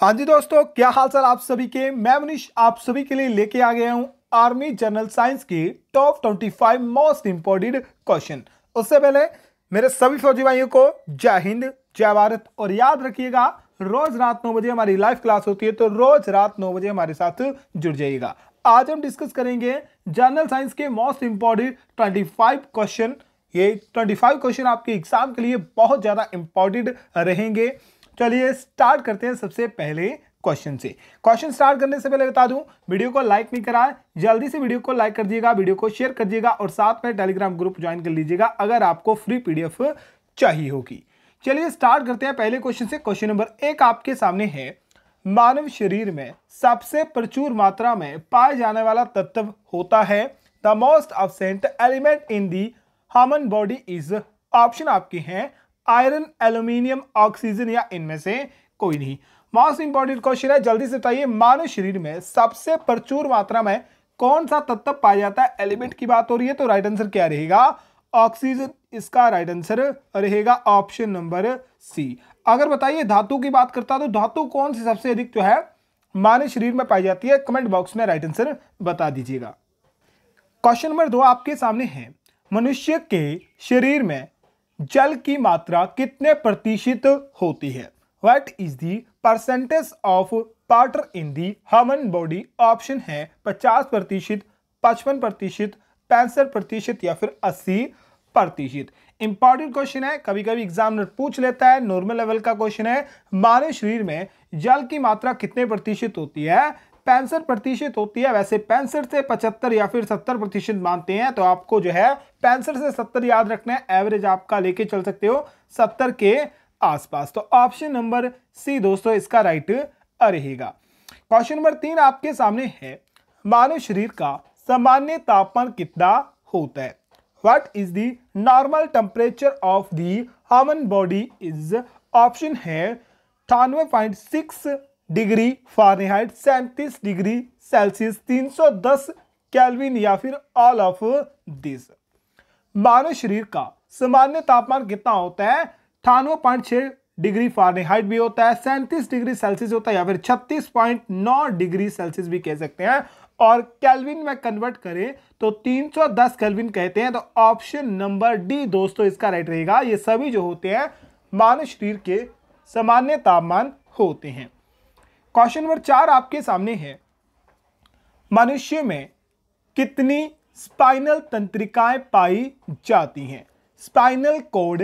हाँ जी दोस्तों क्या हाल सर आप सभी के मैं मनीष आप सभी के लिए लेके आ गया हूँ आर्मी जनरल साइंस की टॉप 25 मोस्ट इंपोर्टेंट क्वेश्चन उससे पहले मेरे सभी फौजी भाइयों को जय हिंद जय भारत और याद रखिएगा रोज रात नौ बजे हमारी लाइव क्लास होती है तो रोज रात नौ बजे हमारे साथ जुड़ जाइएगा आज हम डिस्कस करेंगे जनरल साइंस के मोस्ट इंपॉर्टेंट ट्वेंटी क्वेश्चन ये ट्वेंटी क्वेश्चन आपके एग्जाम के लिए बहुत ज़्यादा इंपॉर्टेंट रहेंगे चलिए स्टार्ट करते हैं सबसे पहले क्वेश्चन से क्वेश्चन स्टार्ट करने से पहले बता दूं वीडियो को लाइक नहीं करा जल्दी से वीडियो को लाइक कर दीजिएगा वीडियो को शेयर कर दीजिएगा और साथ में टेलीग्राम ग्रुप ज्वाइन कर लीजिएगा अगर आपको फ्री पीडीएफ चाहिए होगी चलिए स्टार्ट करते हैं पहले क्वेश्चन से क्वेश्चन नंबर एक आपके सामने है मानव शरीर में सबसे प्रचुर मात्रा में पाए जाने वाला तत्व होता है the most absent element in the human body is option आपके हैं आयरन एल्यूमिनियम ऑक्सीजन या इनमें से कोई नहीं मोस्ट इंपॉर्टेंट क्वेश्चन है जल्दी से बताइए मानव शरीर में सबसे प्रचुर मात्रा में कौन सा तत्व पाया जाता है एलिमेंट की बात हो रही है तो राइट आंसर क्या रहेगा ऑक्सीजन इसका राइट आंसर रहेगा ऑप्शन नंबर सी अगर बताइए धातु की बात करता तो धातु कौन सी सबसे अधिक जो है मानव शरीर में पाई जाती है कमेंट बॉक्स में राइट आंसर बता दीजिएगा क्वेश्चन नंबर दो आपके सामने है मनुष्य के शरीर में जल की मात्रा कितने प्रतिशत होती है what is the percentage of water in the human body option है 50 प्रतिशत पचपन प्रतिशत पैंसठ प्रतिशत या फिर 80 प्रतिशत इंपॉर्टेंट क्वेश्चन है कभी कभी एग्जामिनर पूछ लेता है नॉर्मल लेवल का क्वेश्चन है मानव शरीर में जल की मात्रा कितने प्रतिशत होती है पैंसठ प्रतिशत होती है वैसे पैंसठ से पचहत्तर या फिर सत्तर प्रतिशत मानते हैं तो आपको जो है पैंसठ से सत्तर याद रखना है एवरेज आपका लेके चल सकते हो सत्तर के आसपास तो ऑप्शन नंबर सी दोस्तों इसका राइट रहेगा क्वेश्चन नंबर तीन आपके सामने है मानव शरीर का सामान्य तापमान कितना होता है what is the normal temperature of the human body is option है अठानवे पॉइंट सिक्स डिग्री फारेनहाइट सैंतीस डिग्री सेल्सियस 310 केल्विन या फिर ऑल ऑफ दिस मानव शरीर का सामान्य तापमान कितना होता है अठानवे पॉइंट छः डिग्री फारेनहाइट भी होता है सैंतीस डिग्री सेल्सियस होता है या फिर छत्तीस पॉइंट नौ डिग्री सेल्सियस भी कह सकते हैं और केल्विन में कन्वर्ट करें तो 310 केल्विन कहते हैं तो ऑप्शन नंबर डी दोस्तों इसका राइट रहेगा ये सभी जो होते हैं मानव शरीर के सामान्य तापमान होते हैं क्वेश्चन नंबर चार आपके सामने है मनुष्य में कितनी स्पाइनल तंत्रिकाएं पाई जाती हैं spinal cord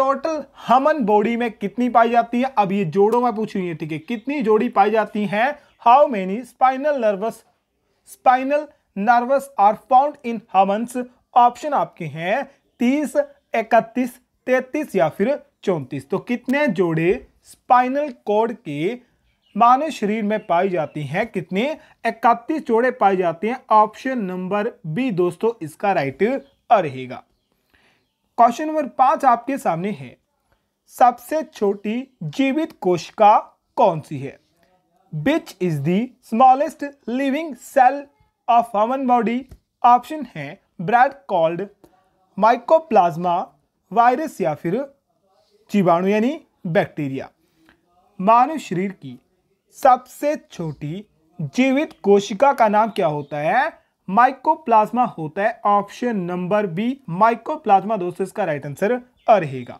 total human body में कितनी पाई जाती है अब ये जोड़ों में पूछ रही है ठीक है कितनी जोड़ी पाई जाती हैं how many spinal nerves spinal nerves are found in humans option आपके हैं तीस इकतीस तैतीस या फिर चौंतीस तो कितने जोड़े स्पाइनल कोड के मानव शरीर में पाई जाती हैं कितने इकतीस जोड़े पाए जाते हैं ऑप्शन नंबर बी दोस्तों इसका राइट रहेगा क्वेश्चन नंबर पांच आपके सामने है सबसे छोटी जीवित कोशिका कौन सी है which is the smallest living cell of human body option है ब्रेड कॉल्ड माइकोप्लाज्मा वायरस या फिर जीवाणु यानी बैक्टीरिया मानव शरीर की सबसे छोटी जीवित कोशिका का नाम क्या होता है माइकोप्लाज्मा होता है ऑप्शन नंबर बी माइकोप्लाज्मा दोस्तों इसका राइट आंसर रहेगा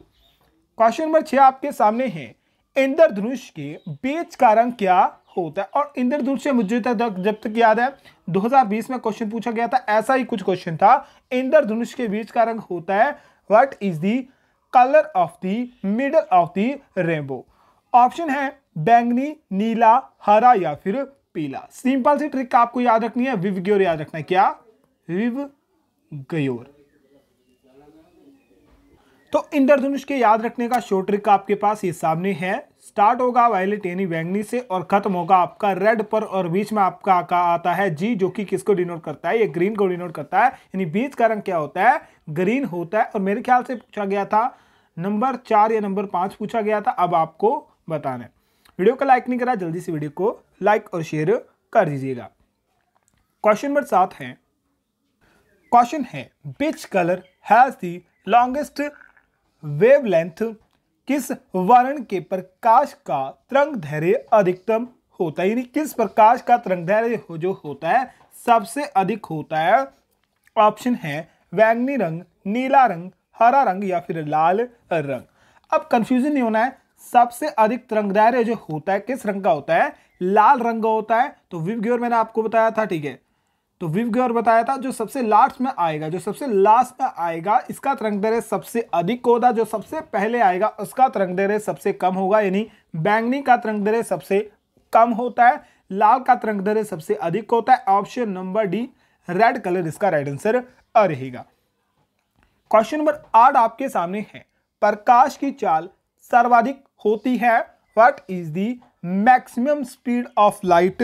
क्वेश्चन नंबर छह आपके सामने है इंद्रधनुष के बीच का रंग क्या होता है और इंद्रधनुष से मुझे तो तक जब तक याद है 2020 में क्वेश्चन पूछा गया था ऐसा ही कुछ क्वेश्चन था इंद्रधनुष के बीच का रंग होता है what is the colour of the middle of the rainbow option है बैंगनी नीला हरा या फिर पीला सिंपल सी ट्रिक आपको याद रखनी है विवग्योर याद रखना है क्या विव गयोर तो इंद्रधनुष के याद रखने का शो ट्रिक आपके पास ये सामने है स्टार्ट होगा वायलेट यानी बैंगनी से और खत्म होगा आपका रेड पर और बीच में आपका आका आता है जी जो कि किसको डिनोट करता है ये ग्रीन को डिनोट करता है यानी बीच का रंग क्या होता है ग्रीन होता है और मेरे ख्याल से पूछा गया था नंबर चार या नंबर पाँच पूछा गया था अब आपको बताना है वीडियो को लाइक नहीं करा जल्दी से वीडियो को लाइक और शेयर कर दीजिएगा क्वेश्चन नंबर सात है क्वेश्चन है which colour has the longest wavelength किस वर्ण के प्रकाश का तरंग धैर्य अधिकतम होता है यानी किस प्रकाश का तरंग धैर्य हो जो होता है सबसे अधिक होता है ऑप्शन है वैंगनी रंग नीला रंग हरा रंग या फिर लाल रंग अब कंफ्यूजन नहीं होना है सबसे अधिक तरंगदैर्य जो होता है किस रंग का होता है लाल रंग का होता है तो विव ग्योर मैंने आपको बताया था ठीक है तो विव ग्योर बताया था जो सबसे लास्ट में आएगा जो सबसे लास्ट में आएगा इसका तरंगदैर्य सबसे अधिक होगा जो सबसे पहले आएगा उसका तरंगदैर्य सबसे कम होगा यानी बैंगनी का तरंगदैर्य सबसे कम होता है लाल का तरंगदैर्य सबसे अधिक होता है option number D red colour इसका राइट आंसर रहेगा क्वेश्चन नंबर आठ आपके सामने है प्रकाश की चाल सर्वाधिक होती है what is the maximum speed of light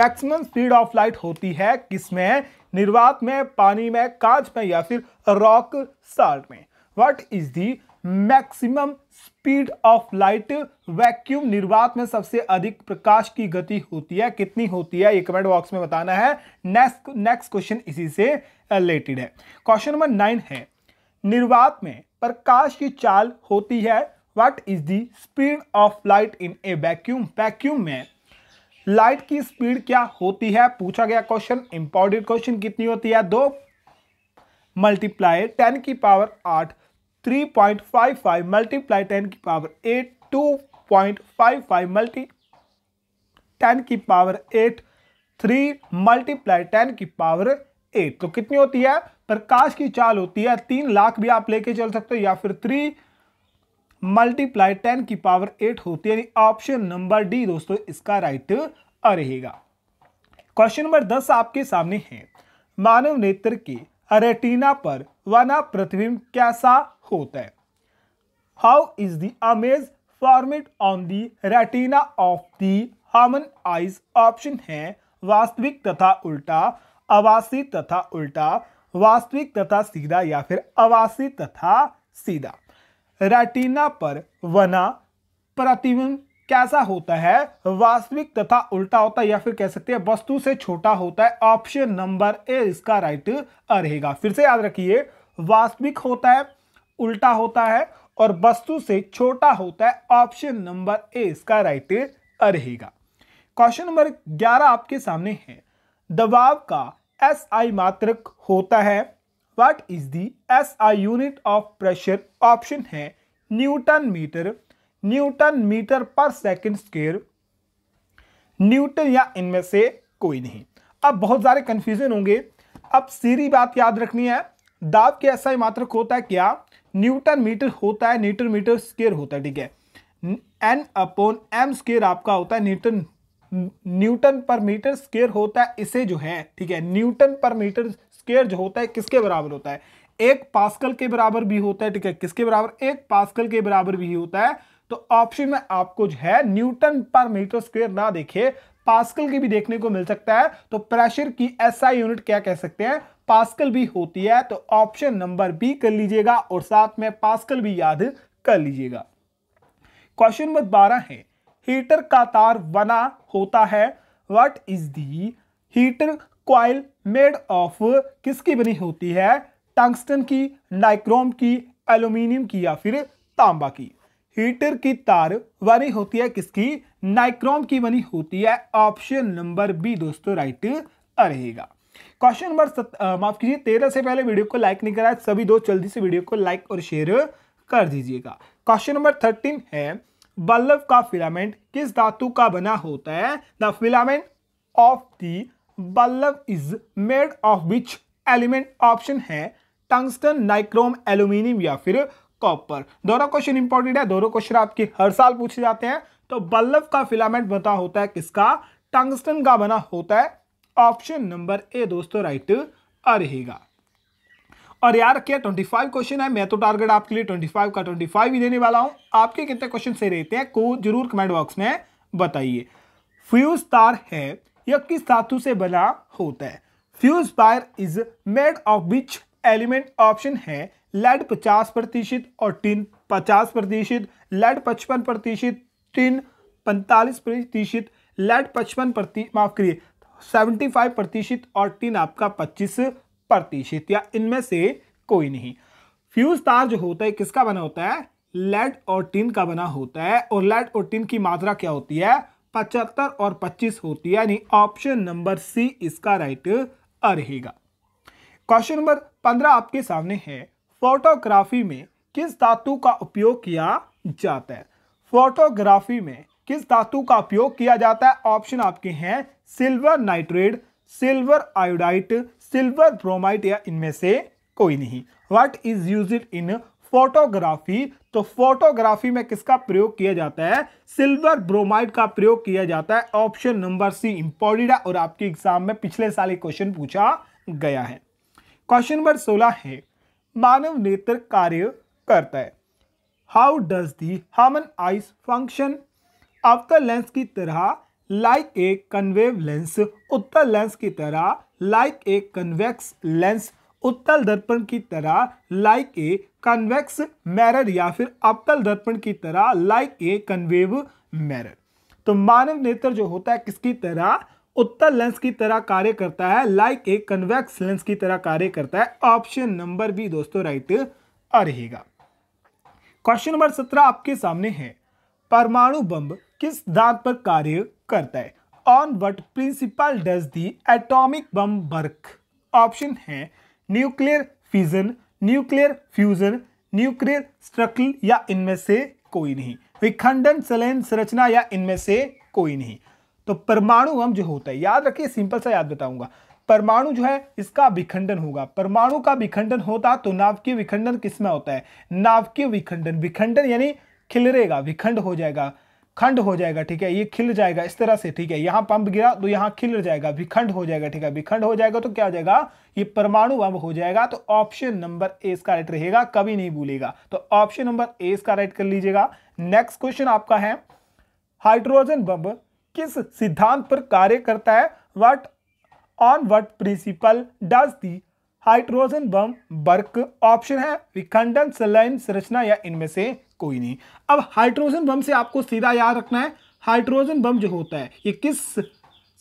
maximum speed of light होती है किसमें निर्वात में पानी में कांच में या फिर रॉक साल्ट में what is the maximum speed of light vacuum निर्वात में सबसे अधिक प्रकाश की गति होती है कितनी होती है ये कमेंट बॉक्स में बताना है नेक्स्ट नेक्स्ट क्वेश्चन इसी से रिलेटेड है क्वेश्चन नंबर नाइन है निर्वात में प्रकाश की चाल होती है what is the speed of light in a vacuum vacuum में लाइट की स्पीड क्या होती है पूछा गया क्वेश्चन इंपॉर्टेंट क्वेश्चन कितनी होती है दो मल्टीप्लाई टेन की पावर आठ three point five five multiply ten की power eight two point five five multi ten की power eight three multiply ten की पावर एट तो कितनी होती है प्रकाश की चाल होती है तीन लाख भी आप लेके चल सकते हो या फिर थ्री मल्टीप्लाई टेन की पावर एट होती है ऑप्शन नंबर डी दोस्तों इसका राइट रहेगा क्वेश्चन नंबर दस आपके सामने है मानव नेत्र के रेटिना पर वना प्रतिबिंब कैसा होता है how is the image formed on the retina of the human eyes option है वास्तविक तथा उल्टा अवासी तथा उल्टा वास्तविक तथा सीधा या फिर अवासी तथा सीधा रेटिना पर बना प्रतिबिंब कैसा होता है वास्तविक तथा उल्टा होता है या फिर कह सकते हैं वस्तु से छोटा होता है ऑप्शन नंबर ए इसका राइट रहेगा फिर से याद रखिए वास्तविक होता है उल्टा होता है और वस्तु से छोटा होता है ऑप्शन नंबर ए इसका राइट रहेगा क्वेश्चन नंबर 11 आपके सामने है दबाव का एस आई मात्रक होता है what is the S I unit of pressure option है न्यूटन मीटर न्यूटन मीटर पर सेकेंड स्केयर न्यूटन या इनमें से कोई नहीं अब बहुत सारे कंफ्यूजन होंगे अब सीधी बात याद रखनी है दाब के एसआई मात्र होता है क्या न्यूटन मीटर होता है न्यूटन मीटर स्केयर होता है ठीक है एन अपॉन एम स्केयर आपका होता है न्यूटन न्यूटन पर मीटर स्केयर होता है इसे जो है ठीक है न्यूटन पर मीटर स्केयर जो होता है किसके बराबर होता है एक पास्कल के बराबर भी होता है ठीक है किसके बराबर एक पास्कल के बराबर भी होता है तो ऑप्शन में आपको जो है न्यूटन पर मीटर स्क्वेयर ना देखे पास्कल की भी देखने को मिल सकता है तो प्रेशर की एसआई यूनिट क्या कह सकते हैं पास्कल भी होती है तो ऑप्शन नंबर बी कर लीजिएगा और साथ में पास्कल भी याद कर लीजिएगा क्वेश्चन नंबर बारह है हीटर का तार बना होता है what is the heater coil made of किसकी बनी होती है टंगस्टन की नाइक्रोम की एल्यूमिनियम की या फिर तांबा की हीटर की तार बनी होती है किसकी नाइक्रोम की बनी होती है ऑप्शन नंबर बी दोस्तों राइट रहेगा क्वेश्चन नंबर माफ कीजिए तेरह से पहले वीडियो को लाइक नहीं कराया सभी दो जल्दी से वीडियो को लाइक और शेयर कर दीजिएगा क्वेश्चन नंबर थर्टीन है बल्लभ का फिलामेंट किस धातु का बना होता है the filament of the bulb is made of which element option है टंगस्टन नाइक्रोम एल्यूमिनियम या फिर कॉपर दोनों क्वेश्चन इंपॉर्टेंट है दोनों क्वेश्चन आपके हर साल पूछे जाते हैं तो बल्लभ का फिलामेंट बना होता है किसका टंगस्टन का बना होता है ऑप्शन नंबर ए दोस्तों राइट रहेगा और यार क्या 25 क्वेश्चन है मैं तो टारगेट आपके लिए 25 का 25 ही देने वाला हूं आपके कितने क्वेश्चन से रहते हैं को जरूर कमेंट बॉक्स में बताइए फ्यूज तार है या किस धातु से बना होता है fuse wire is made of which element option है लेड पचास प्रतिशत और टिन पचास प्रतिशत लेड पचपन प्रतिशत टिन पैंतालीस प्रतिशत लेड पचपन प्रति माफ करिए सेवेंटी फाइव प्रतिशत और टिन आपका पच्चीस प्रतिशत या इनमें से कोई नहीं फ्यूज तार जो होता है किसका बना होता है लेड और टिन का बना होता है और लेड और टिन की मात्रा क्या होती है पचहत्तर और पच्चीस होती है यानी ऑप्शन नंबर सी इसका राइट रहेगा क्वेश्चन नंबर पंद्रह आपके सामने है फोटोग्राफी में किस धातु का उपयोग किया जाता है फोटोग्राफी में किस धातु का उपयोग किया जाता है ऑप्शन आपके हैं silver nitrate silver iodide silver bromide या इनमें से कोई नहीं what is used in photography तो फोटोग्राफी में किसका प्रयोग किया जाता है सिल्वर ब्रोमाइड का प्रयोग किया जाता है ऑप्शन नंबर सी है और आपके एग्जाम में पिछले साल एक क्वेश्चन पूछा गया है क्वेश्चन नंबर सोलह है मानव नेत्र कार्य करता है हाउ डज दी हमन आइस फंक्शन अवतर लेंस की तरह लाइक ए कन्वेव लेंस उत्तर लेंस की तरह लाइक ए कन्वेक्स लेंस उत्तल दर्पण की तरह लाइक ए कन्वेक्स मैरर या फिर अवतल दर्पण की तरह लाइक ए कन्वेव मैरर तो मानव नेत्र जो होता है किसकी तरह उत्तल लेंस की तरह कार्य करता है लाइक ए कन्वेक्स लेंस की तरह कार्य करता है ऑप्शन नंबर भी दोस्तों राइट रहेगा क्वेश्चन नंबर सत्रह आपके सामने है परमाणु बम किस दांत पर कार्य करता है on what principle does the atomic bomb work option है nuclear fission nuclear fusion nuclear स्ट्रकल या इनमें से कोई नहीं विखंडन सलयन संरचना या इनमें से कोई नहीं तो परमाणु हम जो होता है याद रखिए सिंपल सा याद बताऊंगा परमाणु जो है इसका विखंडन होगा परमाणु का विखंडन होता तो नावकीय विखंडन किसमें होता है नाभिकीय विखंडन विखंडन यानी खिलरेगा विखंड हो जाएगा खंड हो जाएगा ठीक है ये खिल जाएगा इस तरह से ठीक है यहाँ पंप गिरा तो यहाँ खिल जाएगा विखंड हो जाएगा ठीक है विखंड हो जाएगा तो क्या हो जाएगा ये परमाणु बम हो जाएगा तो ऑप्शन नंबर ए इसका राइट रहेगा कभी नहीं भूलेगा तो ऑप्शन नंबर ए इसका राइट कर लीजिएगा नेक्स्ट क्वेश्चन आपका है हाइड्रोजन बम किस सिद्धांत पर कार्य करता है what on what principle does the hydrogen bomb work option है विखंडन संलयन संरचना या इनमें से कोई नहीं अब हाइड्रोजन बम से आपको सीधा याद रखना है हाइड्रोजन बम जो होता है ये किस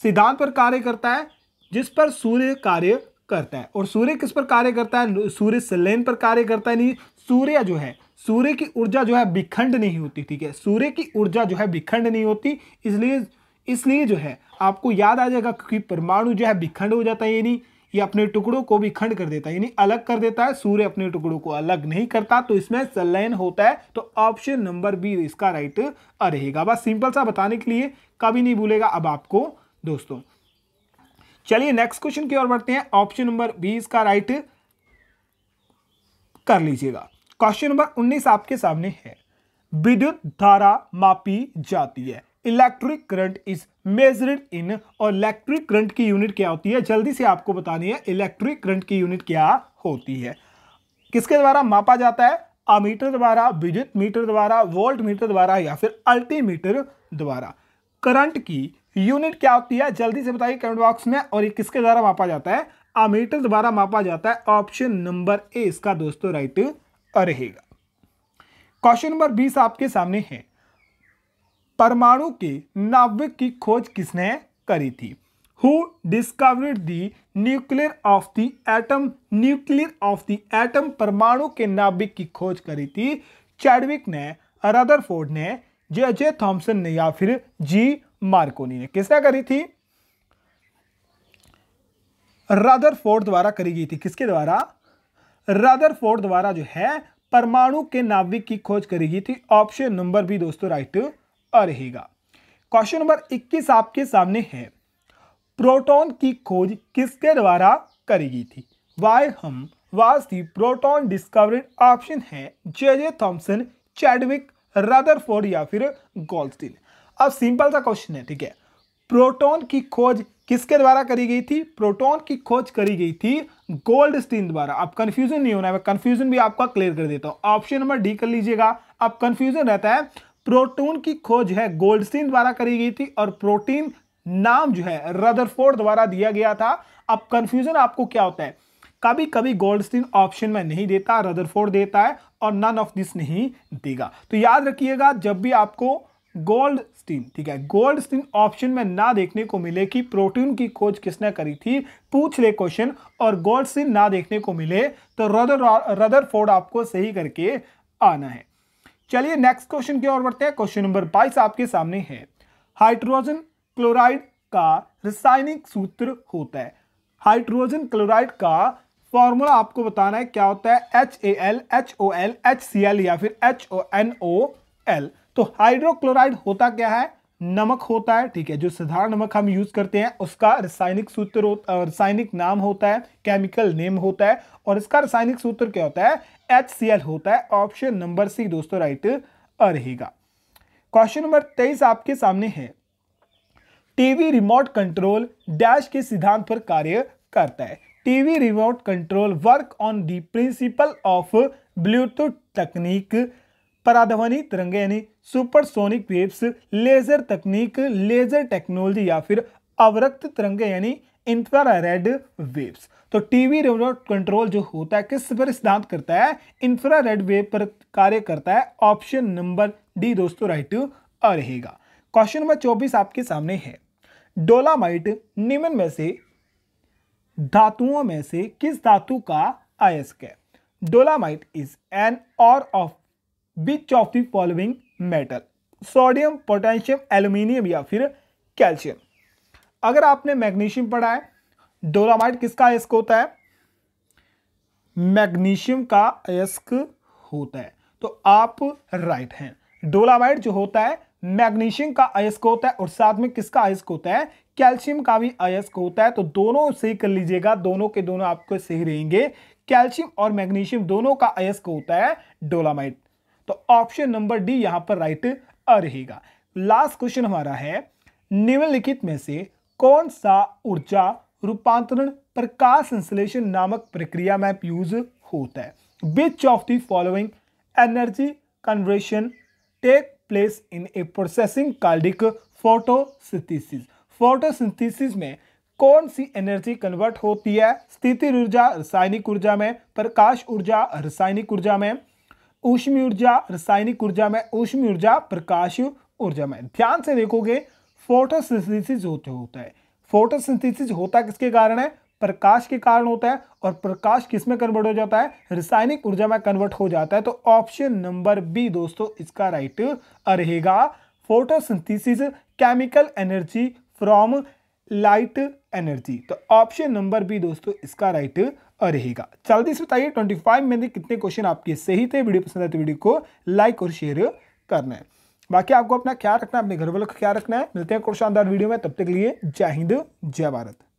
सिद्धांत पर कार्य करता है जिस पर सूर्य कार्य करता है और सूर्य किस पर कार्य करता है सूर्य सलेन पर कार्य करता है नहीं सूर्य जो है सूर्य की ऊर्जा जो है विखंड नहीं होती ठीक है सूर्य की ऊर्जा जो है विखंड नहीं होती इसलिए इसलिए जो है आपको याद आ जाएगा क्योंकि परमाणु जो है विखंड हो जाता है यानी ये अपने टुकड़ों को भी खंड कर देता है यानी अलग कर देता है सूर्य अपने टुकड़ों को अलग नहीं करता तो इसमें संलयन होता है तो ऑप्शन नंबर बी इसका राइट रहेगा बस सिंपल सा बताने के लिए कभी नहीं भूलेगा अब आपको दोस्तों चलिए नेक्स्ट क्वेश्चन की ओर बढ़ते हैं ऑप्शन नंबर बी इसका राइट कर लीजिएगा क्वेश्चन नंबर उन्नीस आपके सामने है विद्युत धारा मापी जाती है electric current is measured in और इलेक्ट्रिक करंट की यूनिट क्या होती है जल्दी से आपको बतानी है इलेक्ट्रिक करंट की यूनिट क्या होती है किसके द्वारा मापा जाता है अमीटर द्वारा विद्युत मीटर द्वारा वोल्ट मीटर द्वारा या फिर अल्टीमीटर द्वारा करंट की यूनिट क्या होती है जल्दी से बताइए कमेंट बॉक्स में और ये किसके द्वारा मापा जाता है अमीटर द्वारा मापा जाता है ऑप्शन नंबर ए इसका दोस्तों राइट रहेगा क्वेश्चन नंबर बीस आपके सामने है परमाणु के नाभिक की खोज किसने करी थी who discovered the nuclear of the atom nuclear of the atom परमाणु के नाभिक की खोज करी थी चैडविक ने रदरफोर्ड ने जे जे थॉम्सन ने या फिर जी मार्कोनी ने किसने करी थी रदरफोर्ड द्वारा करी गई थी किसके द्वारा रदरफोर्ड द्वारा जो है परमाणु के नाभिक की खोज करी गई थी ऑप्शन नंबर भी दोस्तों राइट अ रहेगा क्वेश्चन नंबर 21 आपके सामने है प्रोटॉन की खोज किसके द्वारा करी गई थी by whom was the proton discovery option है J J Thomson Chadwick Rutherford या फिर गोल्डस्टीन अब सिंपल सा क्वेश्चन है ठीक है प्रोटॉन की खोज किसके द्वारा करी गई थी प्रोटॉन की खोज करी गई थी गोल्डस्टीन द्वारा अब कंफ्यूजन नहीं होना है कंफ्यूजन भी आपका क्लियर कर देता हूं ऑप्शन नंबर डी कर लीजिएगा अब कंफ्यूजन रहता है प्रोटोन की खोज है गोल्डस्टीन द्वारा करी गई थी और प्रोटीन नाम जो है रदरफोर्ड द्वारा दिया गया था अब कंफ्यूजन आपको क्या होता है कभी कभी गोल्डस्टीन ऑप्शन में नहीं देता रदरफोर्ड देता है और नन ऑफ दिस नहीं देगा तो याद रखिएगा जब भी आपको गोल्ड स्टीन ठीक है गोल्ड स्टीन ऑप्शन में ना देखने को मिले कि प्रोटीन की खोज किसने करी थी पूछ ले क्वेश्चन और गोल्ड स्टीन ना देखने को मिले तो रदर रदरफोर्ड आपको सही करके आना है चलिए नेक्स्ट क्वेश्चन की ओर बढ़ते हैं क्वेश्चन नंबर बाईस आपके सामने है हाइड्रोजन क्लोराइड का रासायनिक सूत्र होता है हाइड्रोजन क्लोराइड का फॉर्मूला आपको बताना है क्या होता है H A L H O L H C L या फिर H O N O L तो हाइड्रोक्लोराइड होता क्या है नमक होता है ठीक है जो साधारण नमक हम यूज करते हैं उसका रासायनिक सूत्र रासायनिक नाम होता है केमिकल नेम होता है और इसका रासायनिक सूत्र क्या होता है एच होता है ऑप्शन नंबर सी दोस्तों राइट रहेगा क्वेश्चन नंबर तेईस आपके सामने है टीवी रिमोट कंट्रोल डैश के सिद्धांत पर कार्य करता है TV remote control work on the principle of Bluetooth technique पराधवनी तिरंगे यानी सुपरसोनिक वेव्स लेजर तकनीक लेजर टेक्नोलॉजी या फिर अवरक्त तिरंगे यानी रेड वेव्स तो टीवी रिमोट कंट्रोल जो होता है किस पर सिद्धांत करता है रेड वेव पर कार्य करता है ऑप्शन नंबर डी दोस्तों राइट रहेगा क्वेश्चन नंबर चौबीस आपके सामने है डोलामाइट निम्न में से धातुओं में से किस धातु का आयस्क है dolomite is an ore of which of the following metal sodium potassium aluminium या फिर कैल्शियम अगर आपने मैग्नीशियम पढ़ा है डोलामाइट किसका अयस्क होता है मैग्नीशियम का अयस्क होता है तो आप राइट हैं डोलामाइट जो होता है मैग्नीशियम का अयस्क होता है और साथ में किसका अयस्क होता है कैल्शियम का भी अयस्क होता है तो दोनों सही कर लीजिएगा दोनों के दोनों आपको सही रहेंगे कैल्शियम और मैग्नीशियम दोनों का अयस्क होता है डोलामाइट तो ऑप्शन नंबर डी यहां पर राइट रहेगा लास्ट क्वेश्चन हमारा है निम्नलिखित में से कौन सा ऊर्जा रूपांतरण प्रकाश संश्लेषण नामक प्रक्रिया में यूज होता है which of the following energy conversion take place in a processing कार्डिक फोटोसिंथेसिस फोटोसिंथेसिस में कौन सी एनर्जी कन्वर्ट होती है स्थिति ऊर्जा रासायनिक ऊर्जा में प्रकाश ऊर्जा रासायनिक ऊर्जा में ऊष्मी ऊर्जा रासायनिक ऊर्जा में ऊष्मी ऊर्जा प्रकाश ऊर्जा में ध्यान से देखोगे फोटोसिंथेसिस होते होता है फोटोसिंथेसिस होता किसके कारण है प्रकाश के कारण होता है और प्रकाश किस में कन्वर्ट हो जाता है रासायनिक ऊर्जा में कन्वर्ट हो जाता है तो ऑप्शन नंबर बी दोस्तों इसका राइट रहेगा photosynthesis chemical energy from light energy तो ऑप्शन नंबर बी दोस्तों इसका राइट रहेगा जल्दी से बताइए 25 में कितने क्वेश्चन आपके सही थे वीडियो पसंद आए तो वीडियो को लाइक और शेयर करना है बाकी आपको अपना ख्याल रखना है अपने घर वालों का ख्याल रखना है मिलते हैं कुछ शानदार वीडियो में तब तक के लिए जय हिंद जय भारत